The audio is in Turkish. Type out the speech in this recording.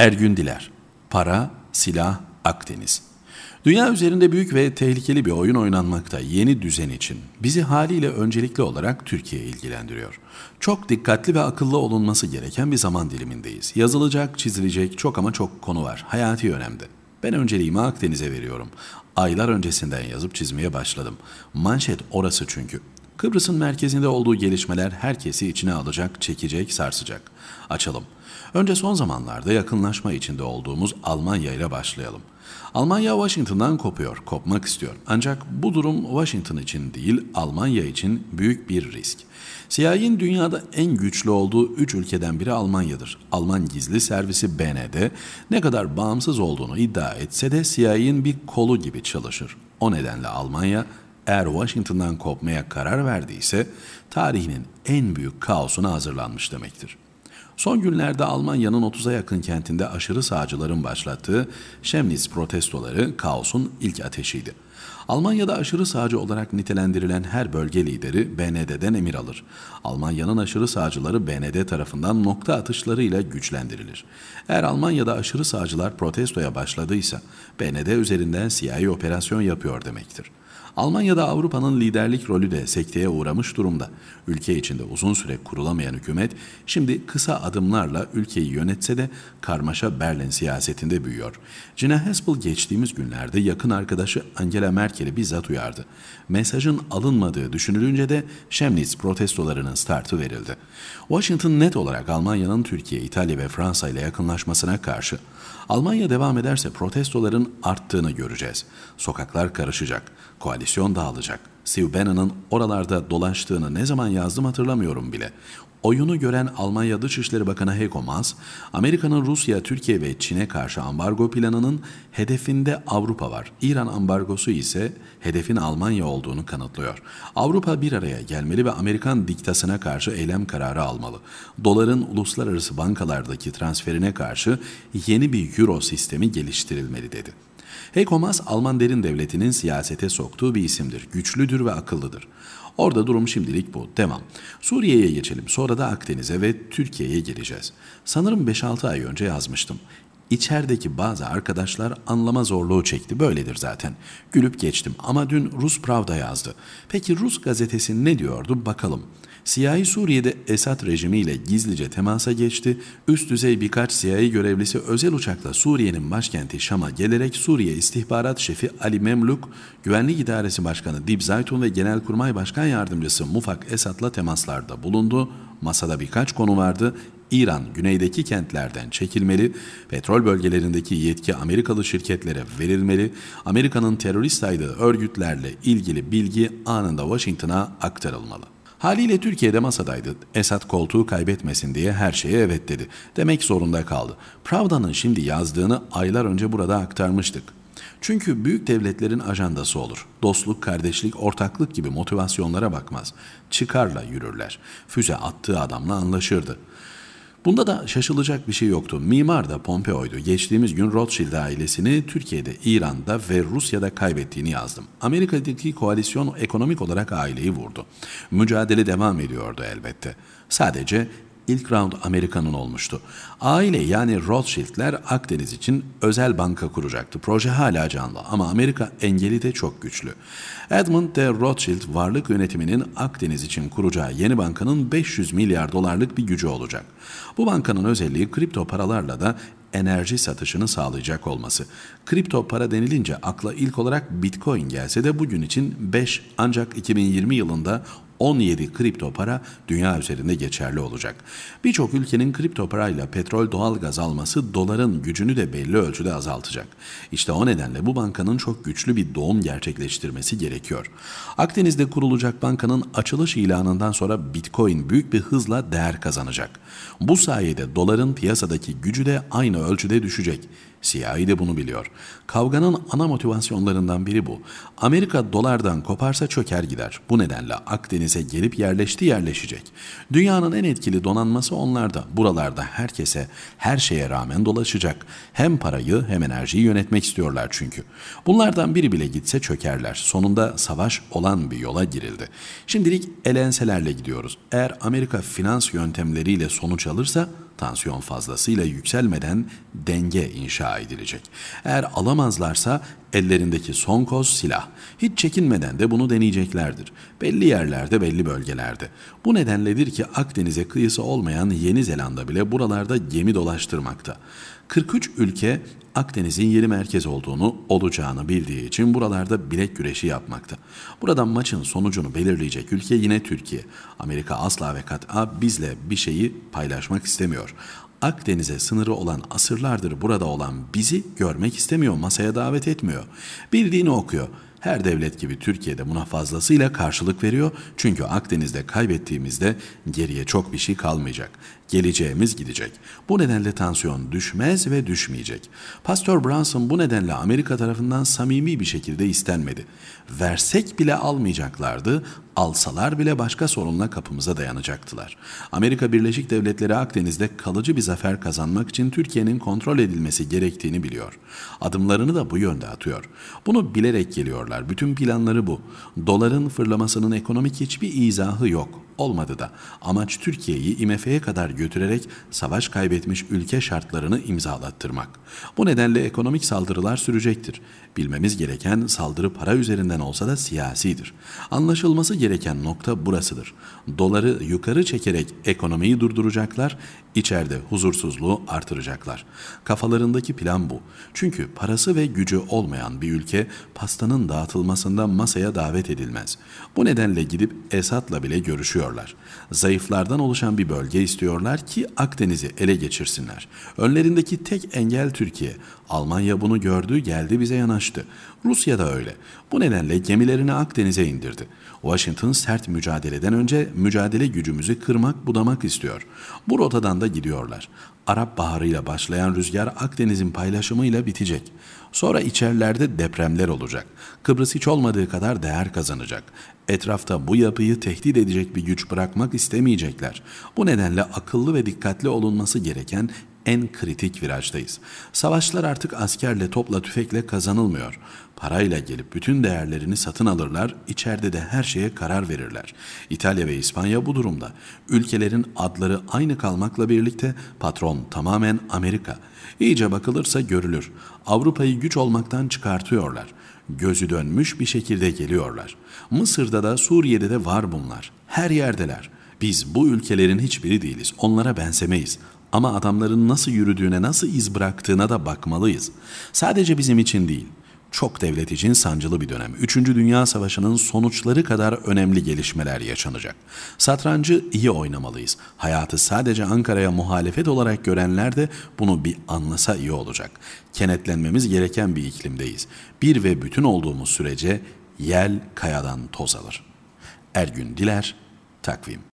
Ergün Diler Para, Silah, Akdeniz Dünya üzerinde büyük ve tehlikeli bir oyun oynanmakta yeni düzen için bizi haliyle öncelikli olarak Türkiye ilgilendiriyor. Çok dikkatli ve akıllı olunması gereken bir zaman dilimindeyiz. Yazılacak, çizilecek çok ama çok konu var. Hayati önemde. Ben önceliğimi Akdeniz'e veriyorum. Aylar öncesinden yazıp çizmeye başladım. Manşet orası çünkü. Kıbrıs'ın merkezinde olduğu gelişmeler herkesi içine alacak, çekecek, sarsacak. Açalım.'' Önce son zamanlarda yakınlaşma içinde olduğumuz Almanya ile başlayalım. Almanya Washington'dan kopuyor, kopmak istiyor. Ancak bu durum Washington için değil, Almanya için büyük bir risk. CIA'in dünyada en güçlü olduğu 3 ülkeden biri Almanya'dır. Alman gizli servisi BND ne kadar bağımsız olduğunu iddia etse de CIA'in bir kolu gibi çalışır. O nedenle Almanya eğer Washington'dan kopmaya karar verdiyse tarihinin en büyük kaosuna hazırlanmış demektir. Son günlerde Almanya'nın 30'a yakın kentinde aşırı sağcıların başlattığı Şemnitz protestoları kaosun ilk ateşiydi. Almanya'da aşırı sağcı olarak nitelendirilen her bölge lideri BND'den emir alır. Almanya'nın aşırı sağcıları BND tarafından nokta atışlarıyla güçlendirilir. Eğer Almanya'da aşırı sağcılar protestoya başladıysa BND üzerinden siyahi operasyon yapıyor demektir. Almanya'da Avrupa'nın liderlik rolü de sekteye uğramış durumda. Ülke içinde uzun süre kurulamayan hükümet şimdi kısa adımlarla ülkeyi yönetse de karmaşa Berlin siyasetinde büyüyor. Gina Haspel geçtiğimiz günlerde yakın arkadaşı Angela Merkel'i bizzat uyardı. Mesajın alınmadığı düşünülünce de Şemnitz protestolarının startı verildi. Washington net olarak Almanya'nın Türkiye, İtalya ve Fransa ile yakınlaşmasına karşı. Almanya devam ederse protestoların arttığını göreceğiz. Sokaklar karışacak. Koalisyon koalisyon dağılacak. Steve Bannon'ın oralarda dolaştığını ne zaman yazdım hatırlamıyorum bile. Oyunu gören Almanya Dışişleri Bakanı Heiko Maas, Amerika'nın Rusya, Türkiye ve Çin'e karşı ambargo planının hedefinde Avrupa var. İran ambargosu ise hedefin Almanya olduğunu kanıtlıyor. Avrupa bir araya gelmeli ve Amerikan diktasına karşı eylem kararı almalı. Doların uluslararası bankalardaki transferine karşı yeni bir euro sistemi geliştirilmeli dedi. Hekomas Alman derin devletinin siyasete soktuğu bir isimdir. Güçlüdür ve akıllıdır. Orada durum şimdilik bu. Devam. Suriye'ye geçelim. Sonra da Akdeniz'e ve Türkiye'ye geleceğiz. Sanırım 5-6 ay önce yazmıştım. İçerideki bazı arkadaşlar anlama zorluğu çekti. Böyledir zaten. Gülüp geçtim ama dün Rus Pravda yazdı. Peki Rus gazetesi ne diyordu bakalım. CIA Suriye'de Esad rejimiyle gizlice temasa geçti. Üst düzey birkaç CIA görevlisi özel uçakla Suriye'nin başkenti Şam'a gelerek Suriye İstihbarat Şefi Ali Memluk, Güvenlik İdaresi Başkanı Dib Zaytun ve Genelkurmay Başkan Yardımcısı Mufak Esad'la temaslarda bulundu. Masada birkaç konu vardı. İran güneydeki kentlerden çekilmeli, petrol bölgelerindeki yetki Amerikalı şirketlere verilmeli, Amerika'nın terörist saydığı örgütlerle ilgili bilgi anında Washington'a aktarılmalı. Haliyle Türkiye'de masadaydı. Esat koltuğu kaybetmesin diye her şeye evet dedi. Demek zorunda kaldı. Pravda'nın şimdi yazdığını aylar önce burada aktarmıştık. Çünkü büyük devletlerin ajandası olur. Dostluk, kardeşlik, ortaklık gibi motivasyonlara bakmaz. Çıkarla yürürler. Füze attığı adamla anlaşırdı. Bunda da şaşılacak bir şey yoktu. Mimar da Pompeo'ydu. Geçtiğimiz gün Rothschild ailesini Türkiye'de, İran'da ve Rusya'da kaybettiğini yazdım. Amerika'daki koalisyon ekonomik olarak aileyi vurdu. Mücadele devam ediyordu elbette. Sadece ilk round Amerika'nın olmuştu. Aile yani Rothschild'ler Akdeniz için özel banka kuracaktı. Proje hala canlı ama Amerika engeli de çok güçlü. Edmund de Rothschild varlık yönetiminin Akdeniz için kuracağı yeni bankanın 500 milyar dolarlık bir gücü olacak. Bu bankanın özelliği kripto paralarla da enerji satışını sağlayacak olması. Kripto para denilince akla ilk olarak Bitcoin gelse de bugün için 5 ancak 2020 yılında 17 kripto para dünya üzerinde geçerli olacak. Birçok ülkenin kripto parayla petrol doğal gaz alması doların gücünü de belli ölçüde azaltacak. İşte o nedenle bu bankanın çok güçlü bir doğum gerçekleştirmesi gerekiyor. Akdeniz'de kurulacak bankanın açılış ilanından sonra Bitcoin büyük bir hızla değer kazanacak. Bu sayede doların piyasadaki gücü de aynı ölçüde düşecek. CIA de bunu biliyor. Kavganın ana motivasyonlarından biri bu. Amerika dolardan koparsa çöker gider. Bu nedenle Akdeniz ülkemize gelip yerleşti yerleşecek. Dünyanın en etkili donanması onlarda. Buralarda herkese, her şeye rağmen dolaşacak. Hem parayı hem enerjiyi yönetmek istiyorlar çünkü. Bunlardan biri bile gitse çökerler. Sonunda savaş olan bir yola girildi. Şimdilik elenselerle gidiyoruz. Eğer Amerika finans yöntemleriyle sonuç alırsa Tansiyon fazlasıyla yükselmeden denge inşa edilecek. Eğer alamazlarsa ellerindeki son koz silah. Hiç çekinmeden de bunu deneyeceklerdir. Belli yerlerde, belli bölgelerde. Bu nedenledir ki Akdeniz'e kıyısı olmayan Yeni Zelanda bile buralarda gemi dolaştırmakta. 43 ülke Akdeniz'in yeni merkez olduğunu, olacağını bildiği için buralarda bilek güreşi yapmakta. Buradan maçın sonucunu belirleyecek ülke yine Türkiye. Amerika asla ve kat'a bizle bir şeyi paylaşmak istemiyor. Akdeniz'e sınırı olan asırlardır burada olan bizi görmek istemiyor, masaya davet etmiyor. Bildiğini okuyor. Her devlet gibi Türkiye'de buna fazlasıyla karşılık veriyor çünkü Akdeniz'de kaybettiğimizde geriye çok bir şey kalmayacak. Geleceğimiz gidecek. Bu nedenle tansiyon düşmez ve düşmeyecek. Pastor Branson bu nedenle Amerika tarafından samimi bir şekilde istenmedi. Versek bile almayacaklardı, alsalar bile başka sorunla kapımıza dayanacaktılar. Amerika Birleşik Devletleri Akdeniz'de kalıcı bir zafer kazanmak için Türkiye'nin kontrol edilmesi gerektiğini biliyor. Adımlarını da bu yönde atıyor. Bunu bilerek geliyorlar. Bütün planları bu. Doların fırlamasının ekonomik hiçbir izahı yok olmadı da. Amaç Türkiye'yi IMF'ye kadar götürerek savaş kaybetmiş ülke şartlarını imzalattırmak. Bu nedenle ekonomik saldırılar sürecektir. Bilmemiz gereken saldırı para üzerinden olsa da siyasidir. Anlaşılması gereken nokta burasıdır. Doları yukarı çekerek ekonomiyi durduracaklar, içeride huzursuzluğu artıracaklar. Kafalarındaki plan bu. Çünkü parası ve gücü olmayan bir ülke pastanın dağıtılmasında masaya davet edilmez. Bu nedenle gidip Esat'la bile görüşüyor istiyorlar. Zayıflardan oluşan bir bölge istiyorlar ki Akdeniz'i ele geçirsinler. Önlerindeki tek engel Türkiye. Almanya bunu gördü, geldi bize yanaştı. Rusya da öyle. Bu nedenle gemilerini Akdeniz'e indirdi. Washington sert mücadeleden önce mücadele gücümüzü kırmak budamak istiyor. Bu rotadan da gidiyorlar. Arap Baharı ile başlayan rüzgar Akdeniz'in paylaşımıyla bitecek. Sonra içerilerde depremler olacak. Kıbrıs hiç olmadığı kadar değer kazanacak. Etrafta bu yapıyı tehdit edecek bir güç bırakmak istemeyecekler. Bu nedenle akıllı ve dikkatli olunması gereken en kritik virajdayız. Savaşlar artık askerle, topla, tüfekle kazanılmıyor. Parayla gelip bütün değerlerini satın alırlar, içeride de her şeye karar verirler. İtalya ve İspanya bu durumda. Ülkelerin adları aynı kalmakla birlikte patron tamamen Amerika. İyice bakılırsa görülür. Avrupa'yı güç olmaktan çıkartıyorlar. Gözü dönmüş bir şekilde geliyorlar. Mısır'da da Suriye'de de var bunlar. Her yerdeler.'' Biz bu ülkelerin hiçbiri değiliz. Onlara benzemeyiz. Ama adamların nasıl yürüdüğüne, nasıl iz bıraktığına da bakmalıyız. Sadece bizim için değil, çok devlet için sancılı bir dönem. Üçüncü Dünya Savaşı'nın sonuçları kadar önemli gelişmeler yaşanacak. Satrancı iyi oynamalıyız. Hayatı sadece Ankara'ya muhalefet olarak görenler de bunu bir anlasa iyi olacak. Kenetlenmemiz gereken bir iklimdeyiz. Bir ve bütün olduğumuz sürece yel kayadan toz alır. Ergün Diler, Takvim